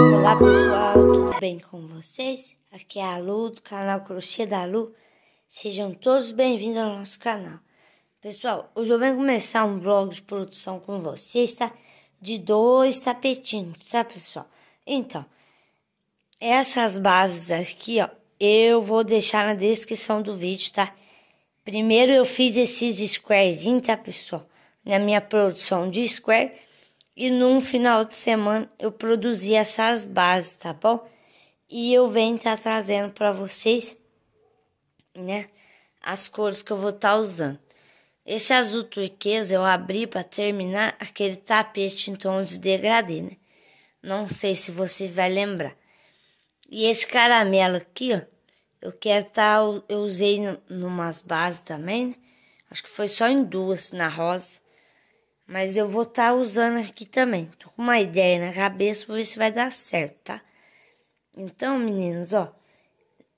Olá pessoal, tudo bem com vocês? Aqui é a Lu do canal Crochê da Lu. Sejam todos bem-vindos ao nosso canal. Pessoal, hoje eu venho começar um vlog de produção com vocês, tá? De dois tapetinhos, tá pessoal? Então, essas bases aqui, ó, eu vou deixar na descrição do vídeo, tá? Primeiro eu fiz esses squares, tá, pessoal? Na minha produção de square. E num final de semana eu produzi essas bases, tá bom? E eu venho tá trazendo para vocês, né? As cores que eu vou estar tá usando. Esse azul turquesa eu abri para terminar aquele tapete em tons de degradê, né? Não sei se vocês vão lembrar. E esse caramelo aqui, ó eu quero estar. Tá, eu usei numas bases também. Acho que foi só em duas na rosa. Mas eu vou estar tá usando aqui também. Tô com uma ideia na cabeça pra ver se vai dar certo, tá? Então, meninos, ó.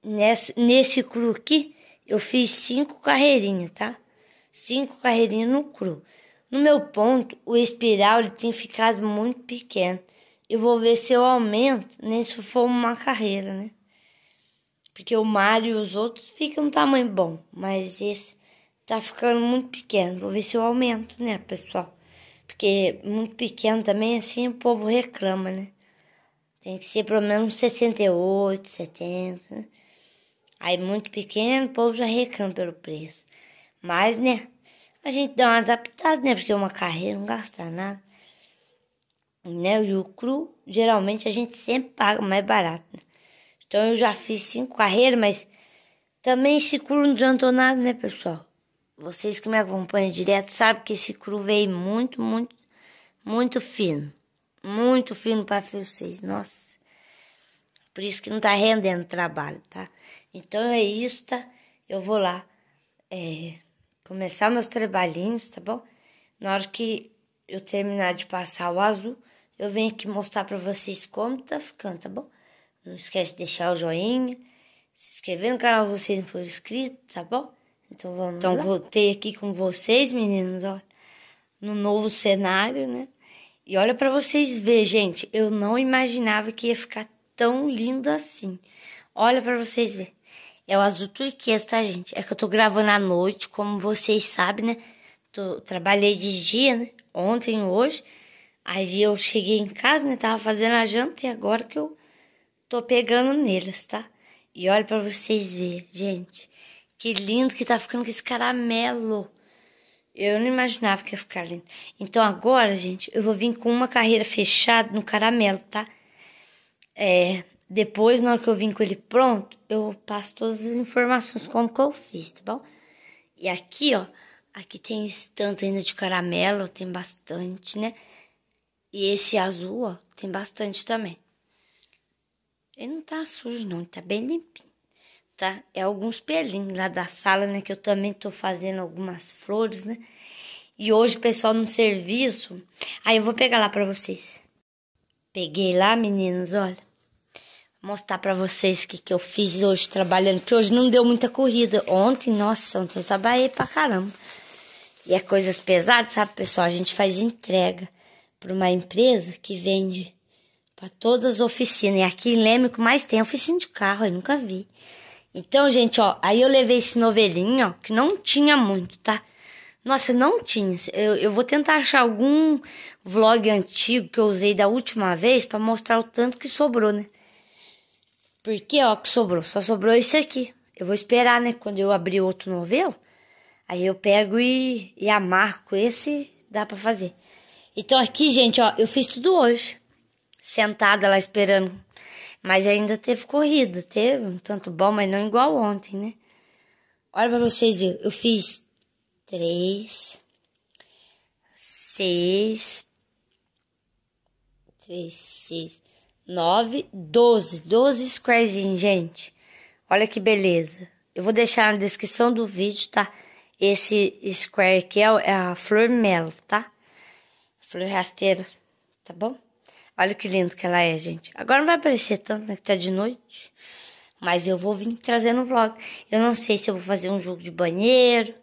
Nesse, nesse cru aqui, eu fiz cinco carreirinhas, tá? Cinco carreirinhas no cru. No meu ponto, o espiral ele tem ficado muito pequeno. Eu vou ver se eu aumento, nem se for uma carreira, né? Porque o Mario e os outros ficam no tamanho bom, mas esse tá ficando muito pequeno. Vou ver se eu aumento, né, pessoal? Porque muito pequeno também, assim, o povo reclama, né? Tem que ser pelo menos 68, 70, né? Aí muito pequeno, o povo já reclama pelo preço. Mas, né, a gente dá uma adaptada, né? Porque uma carreira não gasta nada. Né? E o cru, geralmente, a gente sempre paga mais barato, né? Então eu já fiz cinco carreiras, mas também esse cru não adiantou nada, né, pessoal? Vocês que me acompanham direto sabem que esse cru veio muito, muito, muito fino. Muito fino para vocês, nossa. Por isso que não tá rendendo trabalho, tá? Então é isso, tá? Eu vou lá é, começar meus trabalhinhos, tá bom? Na hora que eu terminar de passar o azul, eu venho aqui mostrar para vocês como tá ficando, tá bom? Não esquece de deixar o joinha, se inscrever no canal se você não for inscrito tá bom? Então vamos Então lá. voltei aqui com vocês, meninos, ó no novo cenário, né? E olha para vocês ver, gente, eu não imaginava que ia ficar tão lindo assim. Olha para vocês ver. É o azul turquesa, tá, gente? É que eu tô gravando à noite, como vocês sabem, né? Tô, trabalhei de dia, né? Ontem, hoje. Aí eu cheguei em casa, né? Tava fazendo a janta e agora que eu Tô pegando nelas, tá? E olha para vocês verem, gente. Que lindo que tá ficando com esse caramelo. Eu não imaginava que ia ficar lindo. Então agora, gente, eu vou vir com uma carreira fechada no caramelo, tá? É, depois, na hora que eu vim com ele pronto, eu passo todas as informações como que eu fiz, tá bom? E aqui, ó, aqui tem esse tanto ainda de caramelo, tem bastante, né? E esse azul, ó, tem bastante também. Ele não tá sujo, não, ele tá bem limpinho, tá? É alguns pelinhos lá da sala, né? Que eu também tô fazendo algumas flores, né? E hoje, pessoal, no serviço. Aí eu vou pegar lá pra vocês. Peguei lá, meninas, olha. Vou mostrar pra vocês o que, que eu fiz hoje trabalhando. Que hoje não deu muita corrida. Ontem, nossa, ontem eu trabalhei pra caramba. E é coisas pesadas, sabe, pessoal? A gente faz entrega pra uma empresa que vende para todas as oficinas. E aqui em Lêmico mais tem é oficina de carro, eu nunca vi. Então, gente, ó, aí eu levei esse novelinho, ó, que não tinha muito, tá? Nossa, não tinha. Eu, eu vou tentar achar algum vlog antigo que eu usei da última vez para mostrar o tanto que sobrou, né? Porque, ó, que sobrou. Só sobrou esse aqui. Eu vou esperar, né? Quando eu abrir outro novelo, aí eu pego e, e amarco esse, dá pra fazer. Então aqui, gente, ó, eu fiz tudo hoje sentada lá esperando. Mas ainda teve corrida, teve um tanto bom, mas não igual ontem, né? Olha pra vocês verem, eu fiz três, seis, três, seis, nove, doze, doze squarezinhos, gente. Olha que beleza. Eu vou deixar na descrição do vídeo, tá? Esse square aqui é, é a flor melo, tá? Flor rasteira, tá bom? Olha que lindo que ela é, gente. Agora não vai aparecer tanto, né, que tá de noite. Mas eu vou vir trazendo um vlog. Eu não sei se eu vou fazer um jogo de banheiro,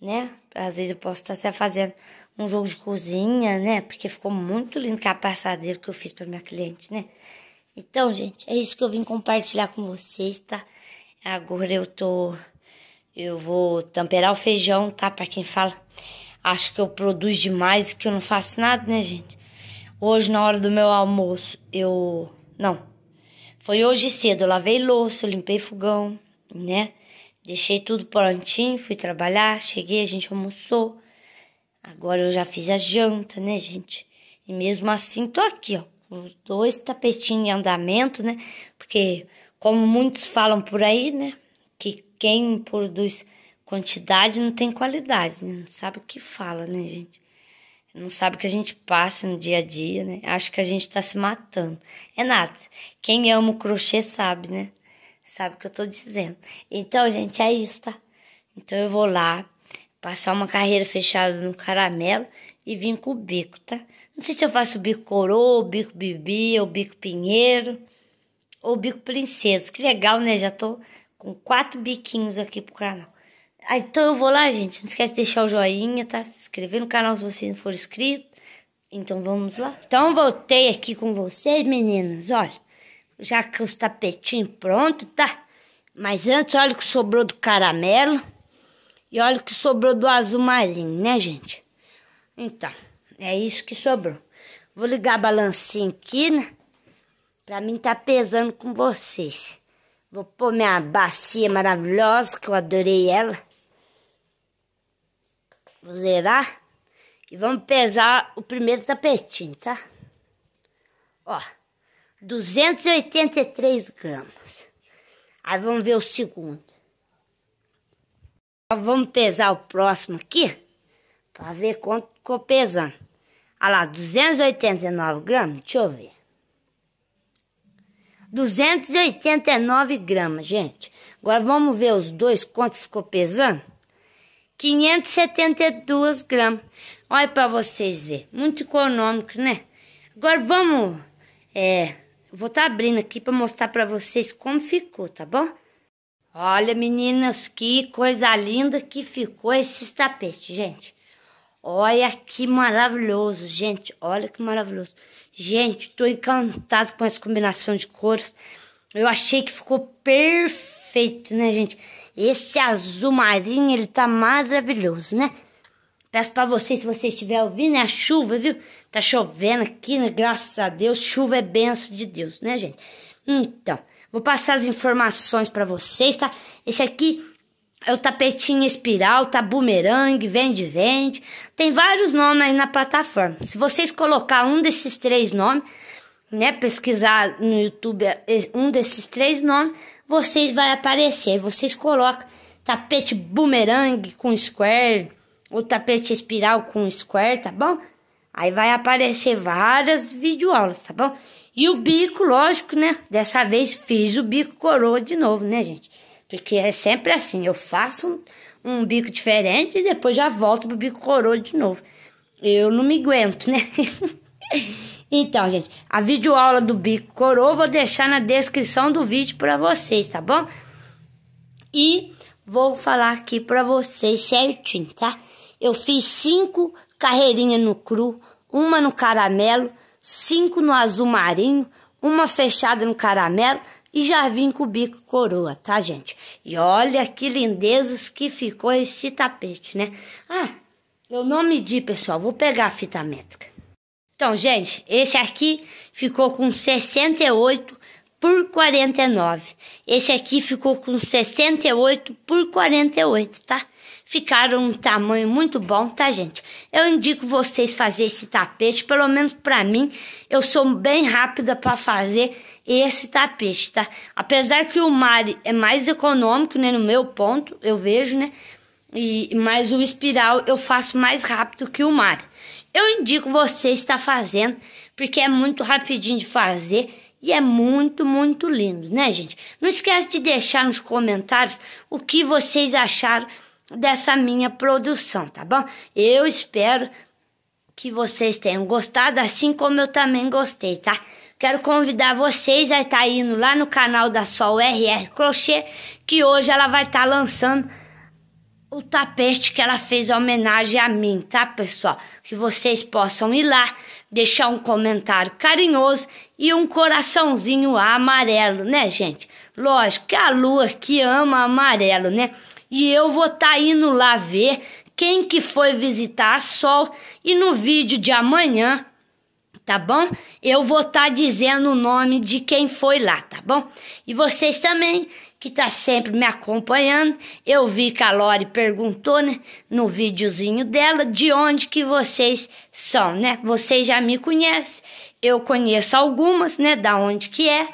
né? Às vezes eu posso estar tá até fazendo um jogo de cozinha, né? Porque ficou muito lindo com a passadeira que eu fiz para minha cliente, né? Então, gente, é isso que eu vim compartilhar com vocês, tá? Agora eu tô... Eu vou temperar o feijão, tá? Pra quem fala, acho que eu produzo demais e que eu não faço nada, né, gente? Hoje, na hora do meu almoço, eu. Não. Foi hoje cedo. Eu lavei louça, limpei fogão, né? Deixei tudo prontinho, fui trabalhar. Cheguei, a gente almoçou. Agora eu já fiz a janta, né, gente? E mesmo assim, tô aqui, ó. Os dois tapetinhos em andamento, né? Porque, como muitos falam por aí, né? Que quem produz quantidade não tem qualidade, né? Não sabe o que fala, né, gente? não sabe o que a gente passa no dia a dia, né? Acho que a gente tá se matando. É nada. Quem ama o crochê sabe, né? Sabe o que eu tô dizendo. Então, gente, é isso, tá? Então eu vou lá passar uma carreira fechada no caramelo e vim com o bico, tá? Não sei se eu faço o bico coroa, o bico bibi, ou o bico pinheiro, ou o bico princesa. Que legal, né? Já tô com quatro biquinhos aqui pro canal. Ah, então eu vou lá, gente. Não esquece de deixar o joinha, tá? Se inscrever no canal se você não for inscrito. Então vamos lá. Então voltei aqui com vocês, meninas. Olha, já com os tapetinhos prontos, tá? Mas antes, olha o que sobrou do caramelo. E olha o que sobrou do azul marinho, né, gente? Então, é isso que sobrou. Vou ligar a balancinha aqui, né? Pra mim tá pesando com vocês. Vou pôr minha bacia maravilhosa, que eu adorei ela. Vou zerar. E vamos pesar o primeiro tapetinho, tá? Ó, 283 gramas. Aí vamos ver o segundo. Vamos pesar o próximo aqui, pra ver quanto ficou pesando. Olha lá, 289 gramas, deixa eu ver. 289 gramas, gente. Agora vamos ver os dois quanto ficou pesando? 572 gramas. Olha para vocês ver, muito econômico, né? Agora vamos, é, vou estar tá abrindo aqui para mostrar para vocês como ficou, tá bom? Olha, meninas, que coisa linda que ficou esses tapetes, gente. Olha que maravilhoso, gente. Olha que maravilhoso. Gente, tô encantado com essa combinação de cores. Eu achei que ficou perfeito perfeito, né, gente? Esse azul marinho, ele tá maravilhoso, né? Peço pra vocês, se você estiver ouvindo, é a chuva, viu? Tá chovendo aqui, né? graças a Deus. Chuva é benção de Deus, né, gente? Então, vou passar as informações para vocês, tá? Esse aqui é o tapetinho espiral, tá bumerangue, vende, vende. Tem vários nomes aí na plataforma. Se vocês colocar um desses três nomes, né? Pesquisar no YouTube é, um desses três nomes, vocês vai aparecer. Vocês colocam tapete bumerangue com square ou tapete espiral com square, tá bom? Aí vai aparecer várias videoaulas, tá bom? E o bico, lógico, né? Dessa vez fiz o bico coroa de novo, né, gente? Porque é sempre assim, eu faço um, um bico diferente e depois já volto pro bico coroa de novo. Eu não me aguento, né? Então, gente, a videoaula do bico coroa eu vou deixar na descrição do vídeo para vocês, tá bom? E vou falar aqui para vocês certinho, tá? Eu fiz cinco carreirinhas no cru, uma no caramelo, cinco no azul marinho, uma fechada no caramelo e já vim com o bico coroa, tá, gente? E olha que lindezas que ficou esse tapete, né? Ah, eu não medi, pessoal, vou pegar a fita métrica. Então, gente, esse aqui ficou com 68 por 49. Esse aqui ficou com 68 por 48, tá? Ficaram um tamanho muito bom, tá, gente? Eu indico vocês fazer esse tapete, pelo menos para mim, eu sou bem rápida para fazer esse tapete, tá? Apesar que o Mari é mais econômico, né, no meu ponto, eu vejo, né? E mas o espiral eu faço mais rápido que o Mari. Eu indico você estar fazendo, porque é muito rapidinho de fazer e é muito, muito lindo, né, gente? Não esquece de deixar nos comentários o que vocês acharam dessa minha produção, tá bom? Eu espero que vocês tenham gostado, assim como eu também gostei, tá? Quero convidar vocês a estar indo lá no canal da Sol RR Crochê, que hoje ela vai estar lançando o tapete que ela fez homenagem a mim, tá, pessoal? Que vocês possam ir lá, deixar um comentário carinhoso e um coraçãozinho amarelo, né, gente? Lógico que a Lua que ama amarelo, né? E eu vou estar tá indo lá ver quem que foi visitar a Sol e no vídeo de amanhã, tá bom? Eu vou estar tá dizendo o nome de quem foi lá, tá bom? E vocês também que tá sempre me acompanhando. Eu vi que a Lori perguntou, né, no videozinho dela, de onde que vocês são, né? Vocês já me conhecem, eu conheço algumas, né, da onde que é.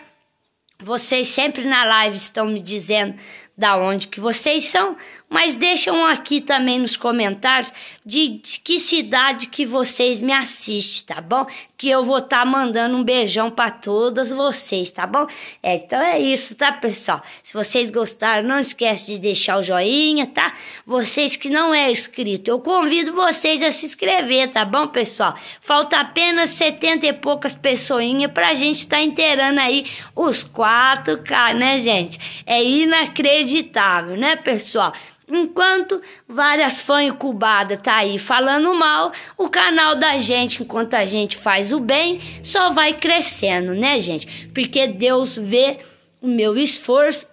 Vocês sempre na live estão me dizendo da onde que vocês são, mas deixam aqui também nos comentários de, de que cidade que vocês me assistem, tá bom? que eu vou estar tá mandando um beijão para todas vocês, tá bom? É, então é isso, tá, pessoal? Se vocês gostaram, não esquece de deixar o joinha, tá? Vocês que não é inscrito, eu convido vocês a se inscrever, tá bom, pessoal? Falta apenas 70 e poucas pessoinhas pra gente estar tá inteirando aí os 4K, né, gente? É inacreditável, né, pessoal? Enquanto várias fãs incubadas tá aí falando mal, o canal da gente, enquanto a gente faz o bem, só vai crescendo, né, gente? Porque Deus vê o meu esforço,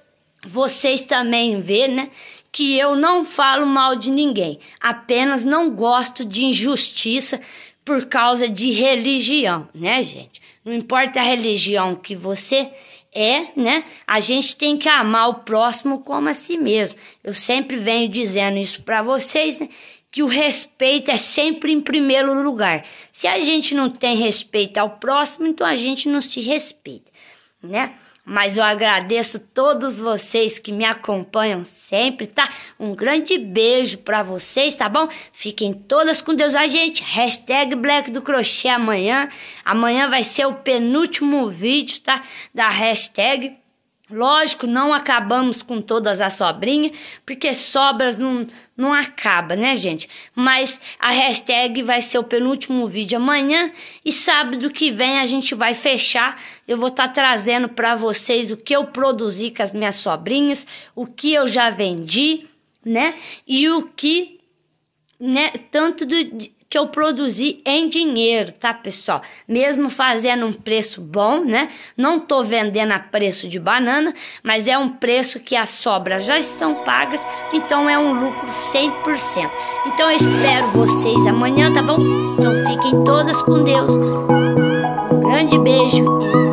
vocês também vê, né? Que eu não falo mal de ninguém, apenas não gosto de injustiça por causa de religião, né, gente? Não importa a religião que você é, né? A gente tem que amar o próximo como a si mesmo. Eu sempre venho dizendo isso para vocês, né? Que o respeito é sempre em primeiro lugar. Se a gente não tem respeito ao próximo, então a gente não se respeita, né? Mas eu agradeço todos vocês que me acompanham sempre, tá? Um grande beijo para vocês, tá bom? Fiquem todas com Deus. A gente, hashtag Black do Crochê amanhã. Amanhã vai ser o penúltimo vídeo, tá? Da hashtag. Lógico, não acabamos com todas as sobrinhas, porque sobras não, não acaba, né, gente? Mas a hashtag vai ser o penúltimo vídeo amanhã e sábado que vem a gente vai fechar. Eu vou estar tá trazendo para vocês o que eu produzi com as minhas sobrinhas, o que eu já vendi, né? E o que, né, tanto do, que eu produzi em dinheiro, tá, pessoal? Mesmo fazendo um preço bom, né? Não tô vendendo a preço de banana, mas é um preço que as sobras já estão pagas, então é um lucro 100%. Então eu espero vocês amanhã, tá bom? Então fiquem todas com Deus. Um grande beijo.